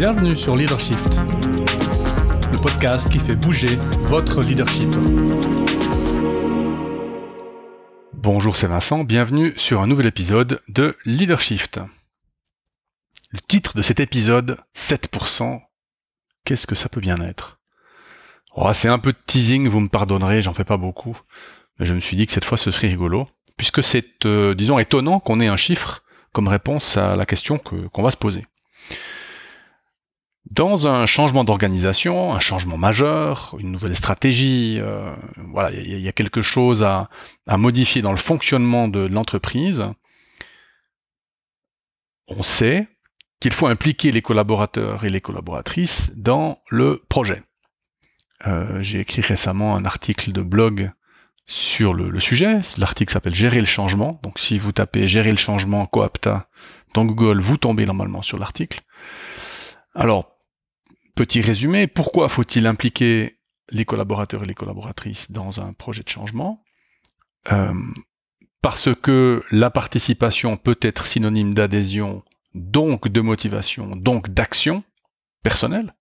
Bienvenue sur Leadership, le podcast qui fait bouger votre leadership. Bonjour, c'est Vincent, bienvenue sur un nouvel épisode de Leadership. Le titre de cet épisode, 7%, qu'est-ce que ça peut bien être oh, C'est un peu de teasing, vous me pardonnerez, j'en fais pas beaucoup, mais je me suis dit que cette fois ce serait rigolo, puisque c'est, euh, disons, étonnant qu'on ait un chiffre comme réponse à la question que, qu'on va se poser. Dans un changement d'organisation, un changement majeur, une nouvelle stratégie, euh, voilà, il y, a quelque chose à, modifier dans le fonctionnement de, l'entreprise. On sait qu'il faut impliquer les collaborateurs et les collaboratrices dans le projet. Euh, j'ai écrit récemment un article de blog sur le, sujet. L'article s'appelle Gérer le changement. Donc si vous tapez Gérer le changement Coapta dans Google, vous tombez normalement sur l'article. Alors, Petit résumé, pourquoi faut-il impliquer les collaborateurs et les collaboratrices dans un projet de changement euh, Parce que la participation peut être synonyme d'adhésion, donc de motivation, donc d'action personnelle.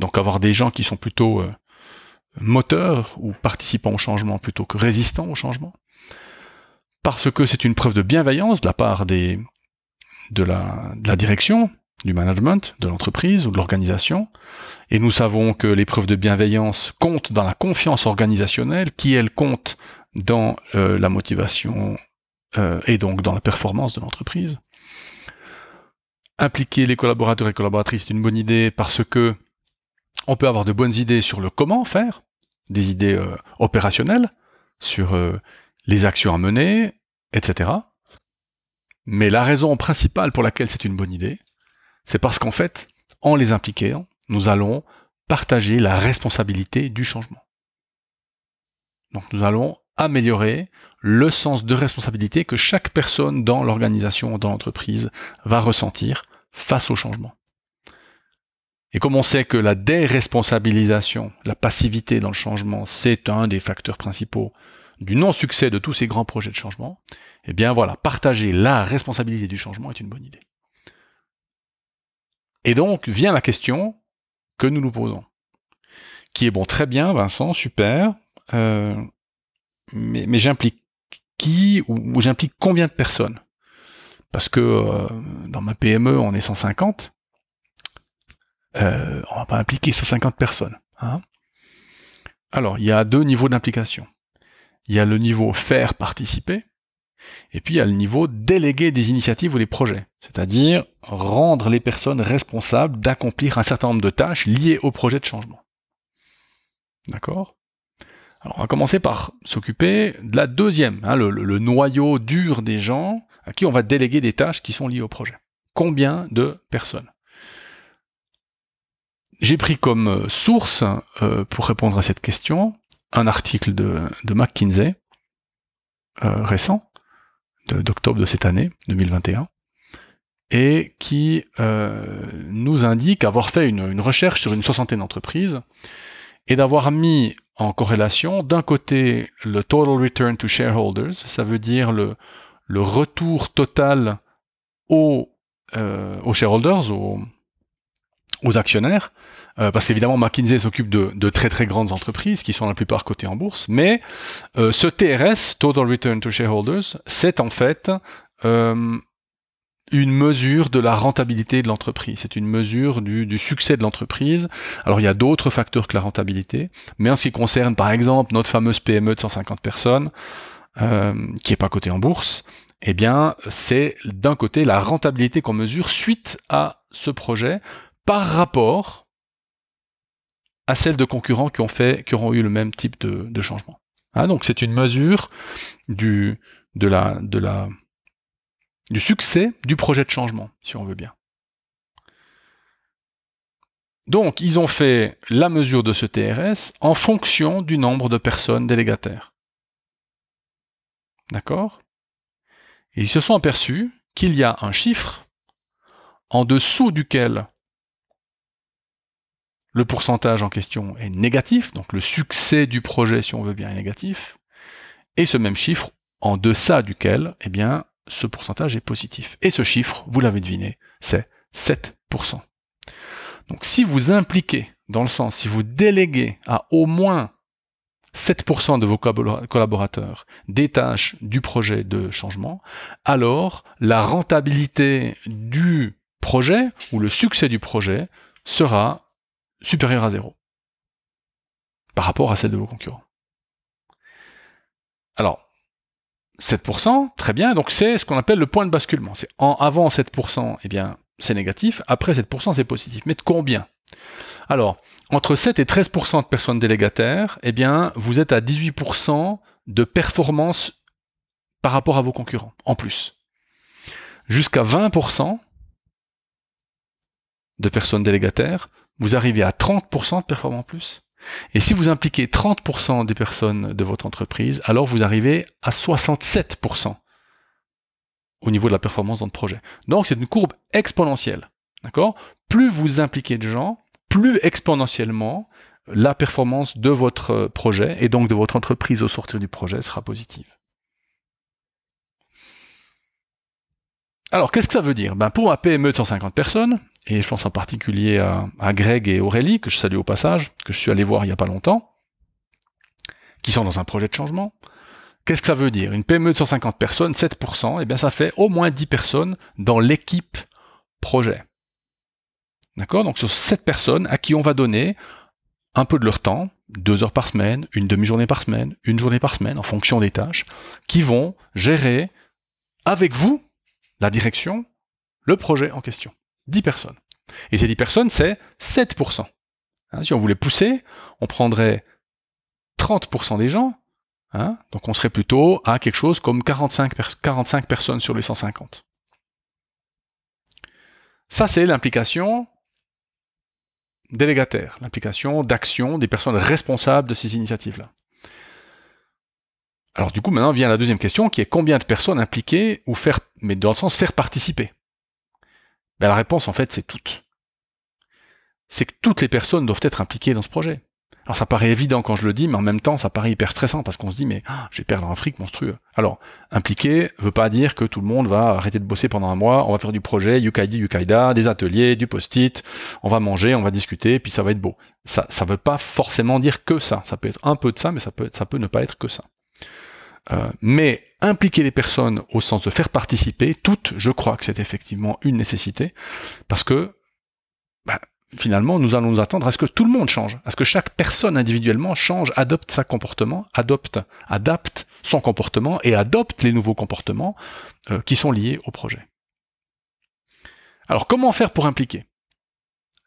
Donc avoir des gens qui sont plutôt euh, moteurs ou participants au changement plutôt que résistants au changement. Parce que c'est une preuve de bienveillance de la part des, de la direction du management, de l'entreprise ou de l'organisation. Et nous savons que l'épreuve de bienveillance compte dans la confiance organisationnelle, qui elle compte dans euh, la motivation euh, et donc dans la performance de l'entreprise. Impliquer les collaborateurs et collaboratrices est une bonne idée parce que on peut avoir de bonnes idées sur le comment faire, des idées euh, opérationnelles sur les actions à mener, etc. Mais la raison principale pour laquelle c'est une bonne idée, c'est parce qu'en fait, en les impliquant, nous allons partager la responsabilité du changement. Donc nous allons améliorer le sens de responsabilité que chaque personne dans l'organisation, dans l'entreprise va ressentir face au changement. Et comme on sait que la déresponsabilisation, la passivité dans le changement, c'est un des facteurs principaux du non-succès de tous ces grands projets de changement, eh bien voilà, partager la responsabilité du changement est une bonne idée. Et donc vient la question que nous nous posons, qui est bon, très bien, Vincent, super, euh, mais, j'implique qui ou, j'implique combien de personnes Parce que euh, dans ma PME, on est 150, on euh, on va pas impliquer 150 personnes. Hein. Alors, il y a deux niveaux d'implication. Il y a le niveau faire participer, et puis, il y a le niveau déléguer des initiatives ou des projets, c'est-à-dire rendre les personnes responsables d'accomplir un certain nombre de tâches liées au projet de changement. D'accord Alors, on va commencer par s'occuper de la deuxième, hein, le, noyau dur des gens à qui on va déléguer des tâches qui sont liées au projet. Combien de personnes J'ai pris comme euh, source, euh, pour répondre à cette question, un article de, McKinsey euh, récent d'octobre de, cette année, 2021, et qui euh, nous indique avoir fait une, recherche sur une soixantaine d'entreprises et d'avoir mis en corrélation d'un côté le total return to shareholders, ça veut dire le, le retour total aux, euh, aux shareholders, aux actionnaires, euh, parce qu'évidemment McKinsey s'occupe de, très très grandes entreprises qui sont la plupart cotées en bourse, mais euh, ce TRS, Total Return to Shareholders, c'est en fait euh, une mesure de la rentabilité de l'entreprise, c'est une mesure du, du succès de l'entreprise. Alors il y a d'autres facteurs que la rentabilité, mais en ce qui concerne par exemple notre fameuse PME de 150 personnes, qui n'est pas cotée en bourse, eh bien, c'est d'un côté la rentabilité qu'on mesure suite à ce projet par rapport à celles de concurrents qui ont, fait, qui auront eu le même type de, changement. Ah, donc c'est une mesure du, du succès du projet de changement, si on veut bien. Donc, ils ont fait la mesure de ce TRS en fonction du nombre de personnes délégataires. D'accord Ils se sont aperçus qu'il y a un chiffre en dessous duquel le pourcentage en question est négatif, donc le succès du projet, si on veut bien, est négatif. Et ce même chiffre, en deçà duquel, eh bien, ce pourcentage est positif. Et ce chiffre, vous l'avez deviné, c'est 7%. Donc si vous impliquez, dans le sens, si vous déléguez à au moins 7% de vos collaborateurs des tâches du projet de changement, alors la rentabilité du projet ou le succès du projet sera supérieure à zéro par rapport à celle de vos concurrents. Alors, 7%, très bien, donc c'est ce qu'on appelle le point de basculement. C'est en avant 7%, eh bien, c'est négatif, après 7%, c'est positif. Mais de combien Alors, entre 7 et 13% de personnes délégataires, eh bien, vous êtes à 18% de performance par rapport à vos concurrents, en plus. Jusqu'à 20% de personnes délégataires, vous arrivez à 30% de performance en plus. Et si vous impliquez 30% des personnes de votre entreprise, alors vous arrivez à 67% au niveau de la performance dans le projet. Donc c'est une courbe exponentielle. D'accord Plus vous impliquez de gens, plus exponentiellement la performance de votre projet et donc de votre entreprise au sortir du projet sera positive. Alors qu'est-ce que ça veut dire ben, Pour un PME de 150 personnes, et je pense en particulier à, Greg et Aurélie, que je salue au passage, que je suis allé voir il n'y a pas longtemps, qui sont dans un projet de changement. Qu'est-ce que ça veut dire Une PME de 150 personnes, 7%, et eh bien ça fait au moins 10 personnes dans l'équipe projet. D'accord Donc ce sont 7 personnes à qui on va donner un peu de leur temps, 2 heures par semaine, une demi-journée par semaine, une journée par semaine, en fonction des tâches, qui vont gérer avec vous, la direction, le projet en question. 10 personnes. Et ces 10 personnes, c'est 7%. Hein, si on voulait pousser, on prendrait 30% des gens, hein, donc on serait plutôt à quelque chose comme 45, 45 personnes sur les 150. Ça, c'est l'implication délégataire, l'implication d'action des personnes responsables de ces initiatives-là. Alors du coup, maintenant vient la deuxième question qui est combien de personnes impliquées ou faire, mais dans le sens faire participer ben, La réponse, en fait, c'est toute. C'est que toutes les personnes doivent être impliquées dans ce projet. Alors ça paraît évident quand je le dis, mais en même temps, ça paraît hyper stressant parce qu'on se dit, mais j'ai ah, je vais perdre un fric monstrueux. Alors, impliquer veut pas dire que tout le monde va arrêter de bosser pendant un mois, on va faire du projet, Yukaidi, Yukaida, des ateliers, du post-it, on va manger, on va discuter, puis ça va être beau. Ça, ne veut pas forcément dire que ça. Ça peut être un peu de ça, mais ça peut, ça peut ne pas être que ça. Euh, mais impliquer les personnes au sens de faire participer, toutes, je crois que c'est effectivement une nécessité, parce que bah, finalement, nous allons nous attendre à ce que tout le monde change, à ce que chaque personne individuellement change, adopte sa comportement, adopte, adapte son comportement et adopte les nouveaux comportements euh, qui sont liés au projet. Alors comment faire pour impliquer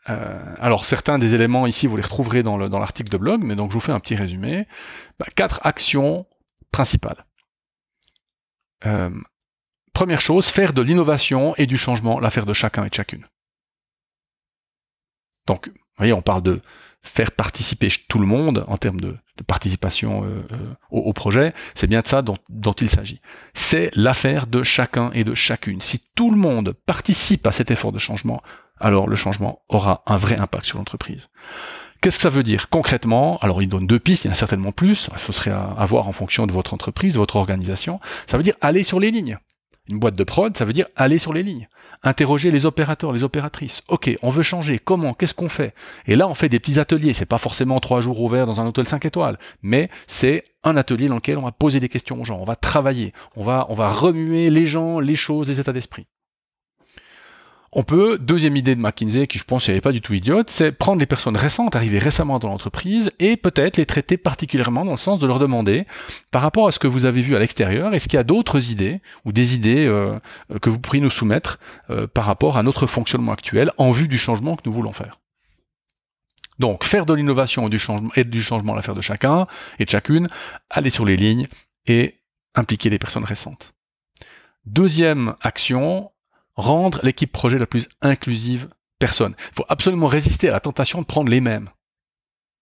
euh, alors certains des éléments ici, vous les retrouverez dans l'article de blog, mais donc je vous fais un petit résumé. Bah, quatre actions Principale. Euh, première chose, faire de l'innovation et du changement l'affaire de chacun et de chacune. Donc, vous voyez, on parle de faire participer tout le monde en termes de, participation euh, euh, au, projet. C'est bien de ça dont, dont il s'agit. C'est l'affaire de chacun et de chacune. Si tout le monde participe à cet effort de changement, alors le changement aura un vrai impact sur l'entreprise. Qu'est-ce que ça veut dire concrètement Alors, il donne deux pistes, il y en a certainement plus, ce serait à, voir en fonction de votre entreprise, de votre organisation. Ça veut dire aller sur les lignes. Une boîte de prod, ça veut dire aller sur les lignes, interroger les opérateurs, les opératrices. Ok, on veut changer, comment, qu'est-ce qu'on fait Et là, on fait des petits ateliers. C'est pas forcément trois jours ouverts dans un hôtel 5 étoiles, mais c'est un atelier dans lequel on va poser des questions aux gens, on va travailler, on va, on va remuer les gens, les choses, les états d'esprit. On peut, deuxième idée de McKinsey, qui je pense n'est pas du tout idiote, c'est prendre les personnes récentes, arrivées récemment dans l'entreprise, et peut-être les traiter particulièrement dans le sens de leur demander, par rapport à ce que vous avez vu à l'extérieur, est-ce qu'il y a d'autres idées, ou des idées euh, que vous pourriez nous soumettre euh, par rapport à notre fonctionnement actuel, en vue du changement que nous voulons faire. Donc, faire de l'innovation et du changement, et du changement l'affaire de chacun et de chacune, aller sur les lignes et impliquer les personnes récentes. Deuxième action, rendre l'équipe projet la plus inclusive personne. Il faut absolument résister à la tentation de prendre les mêmes.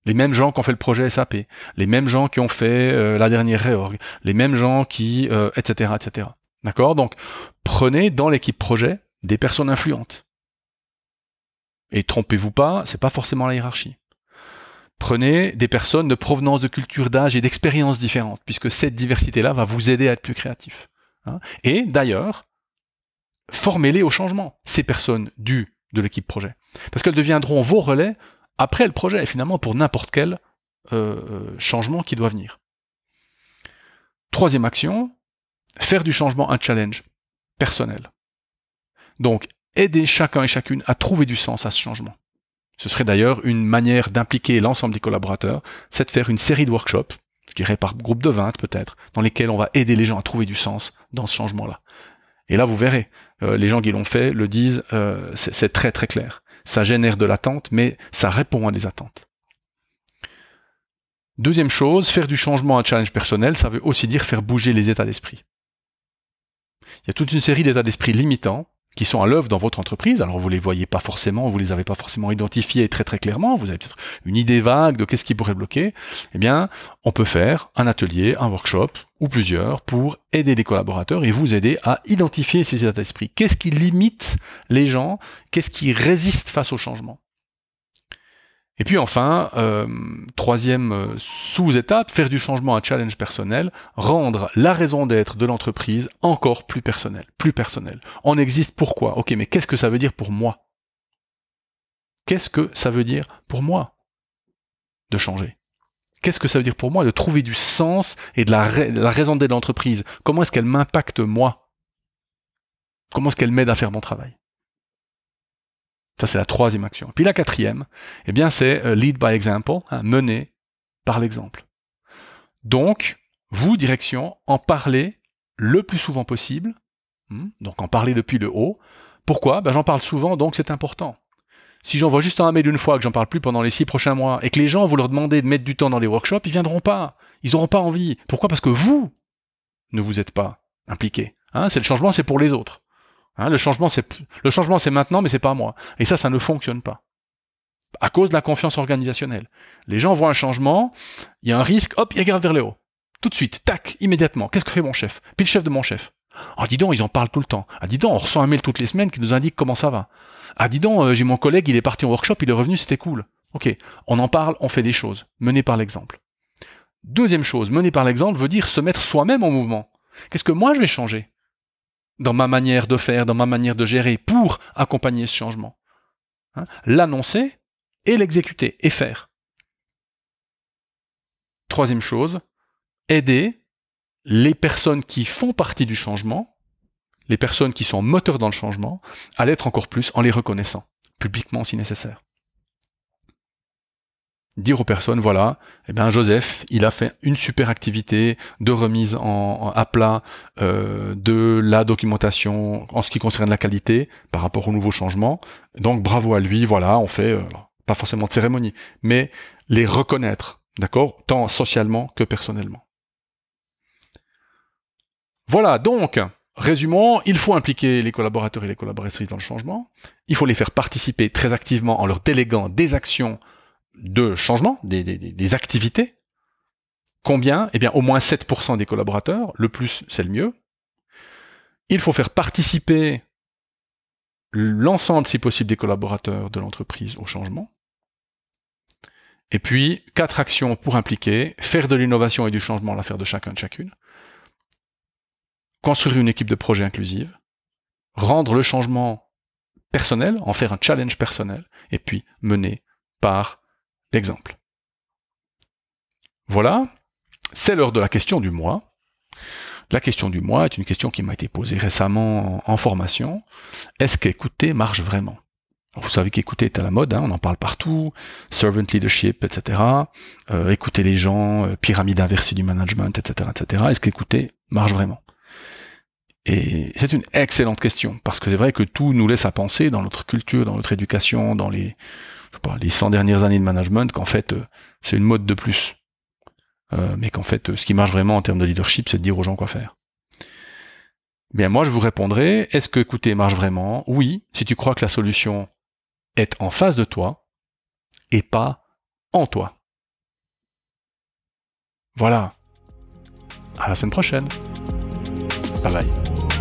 Les mêmes gens qui ont fait le projet SAP, les mêmes gens qui ont fait euh, la dernière réorg, les mêmes gens qui, euh, etc., D'accord Donc, prenez dans l'équipe projet des personnes influentes. Et trompez-vous pas, c'est pas forcément la hiérarchie. Prenez des personnes de provenance, de culture, d'âge et d'expériences différentes, puisque cette diversité-là va vous aider à être plus créatif. Hein. et d'ailleurs, formez-les au changement, ces personnes du de l'équipe projet. Parce qu'elles deviendront vos relais après le projet, et finalement pour n'importe quel euh, euh, changement qui doit venir. Troisième action, faire du changement un challenge personnel. Donc, aider chacun et chacune à trouver du sens à ce changement. Ce serait d'ailleurs une manière d'impliquer l'ensemble des collaborateurs, c'est de faire une série de workshops, je dirais par groupe de 20 peut-être, dans lesquels on va aider les gens à trouver du sens dans ce changement-là. Et là, vous verrez, euh, les gens qui l'ont fait le disent, euh, c'est très très clair. Ça génère de l'attente, mais ça répond à des attentes. Deuxième chose, faire du changement un challenge personnel, ça veut aussi dire faire bouger les états d'esprit. Il y a toute une série d'états d'esprit limitants qui sont à l'œuvre dans votre entreprise. Alors vous les voyez pas forcément, vous les avez pas forcément identifiés très très clairement. Vous avez peut-être une idée vague de qu'est-ce qui pourrait bloquer. Eh bien, on peut faire un atelier, un workshop, ou plusieurs pour aider les collaborateurs et vous aider à identifier ces états d'esprit. Qu'est-ce qui limite les gens Qu'est-ce qui résiste face au changement et puis enfin, euh, troisième euh, sous-étape, faire du changement un challenge personnel, rendre la raison d'être de l'entreprise encore plus personnelle, plus personnelle. On existe pourquoi Ok, mais qu'est-ce que ça veut dire pour moi Qu'est-ce que ça veut dire pour moi de changer qu'est-ce que ça veut dire pour moi de trouver du sens et de la, raison d'être de l'entreprise Comment est-ce qu'elle m'impacte moi Comment est-ce qu'elle m'aide à faire mon travail Ça, c'est la troisième action. Puis la quatrième, eh bien, c'est euh, lead by example, hein, mener par l'exemple. Donc, vous, direction, en parlez le plus souvent possible, hmm, donc en parler depuis le haut. Pourquoi ben, J'en parle souvent, donc c'est important. Si j'envoie juste un mail une fois, que j'en parle plus pendant les six prochains mois, et que les gens, vous leur demander de mettre du temps dans les workshops, ils viendront pas. Ils n'auront pas envie. Pourquoi Parce que vous ne vous êtes pas impliqué. Hein. c'est le changement, c'est pour les autres. Hein. le changement, c'est le changement, c'est maintenant, mais c'est pas moi. Et ça, ça ne fonctionne pas à cause de la confiance organisationnelle. Les gens voient un changement, il y a un risque, hop, ils regardent vers le haut. Tout de suite, tac, immédiatement. Qu'est-ce que fait mon chef Puis le chef de mon chef. Ah dis donc, ils en parlent tout le temps. Ah dis donc, on reçoit un mail toutes les semaines qui nous indique comment ça va. Ah dis donc, euh, j'ai mon collègue, il est parti en workshop, il est revenu, c'était cool. Ok, on en parle, on fait des choses. Mener par l'exemple. Deuxième chose, mener par l'exemple veut dire se mettre soi-même en mouvement. Qu'est-ce que moi je vais changer dans ma manière de faire, dans ma manière de gérer pour accompagner ce changement hein, L'annoncer et l'exécuter et faire. Troisième chose, aider les personnes qui font partie du changement, les personnes qui sont moteurs dans le changement, à l'être encore plus en les reconnaissant, publiquement si nécessaire. Dire aux personnes, voilà, eh ben Joseph, il a fait une super activité de remise en, à plat euh, de la documentation en ce qui concerne la qualité par rapport au nouveau changement. Donc bravo à lui, voilà, on fait euh, pas forcément de cérémonie, mais les reconnaître, d'accord, tant socialement que personnellement. Voilà, donc, résumons, il faut impliquer les collaborateurs et les collaboratrices dans le changement, il faut les faire participer très activement en leur déléguant des actions de changement, des, activités. Combien Eh bien, au moins 7% des collaborateurs, le plus c'est le mieux. Il faut faire participer l'ensemble, si possible, des collaborateurs de l'entreprise au changement. Et puis, quatre actions pour impliquer, faire de l'innovation et du changement l'affaire de chacun de chacune construire une équipe de projet inclusive, rendre le changement personnel, en faire un challenge personnel, et puis mener par l'exemple. Voilà, c'est l'heure de la question du mois. La question du mois est une question qui m'a été posée récemment en, formation. Est-ce qu'écouter marche vraiment vous savez qu'écouter est à la mode, hein, on en parle partout, servant leadership, etc. Euh, écouter les gens, euh, pyramide inversée du management, etc. etc. Est-ce qu'écouter marche vraiment et c'est une excellente question, parce que c'est vrai que tout nous laisse à penser dans notre culture, dans notre éducation, dans les, 100 dernières années de management, qu'en fait, euh, c'est une mode de plus. Euh, mais qu'en fait, ce qui marche vraiment en termes de leadership, c'est de dire aux gens quoi faire. Bien, moi, je vous répondrai, est-ce que écouter marche vraiment Oui, si tu crois que la solution est en face de toi et pas en toi. Voilà. À la semaine prochaine. Bye bye.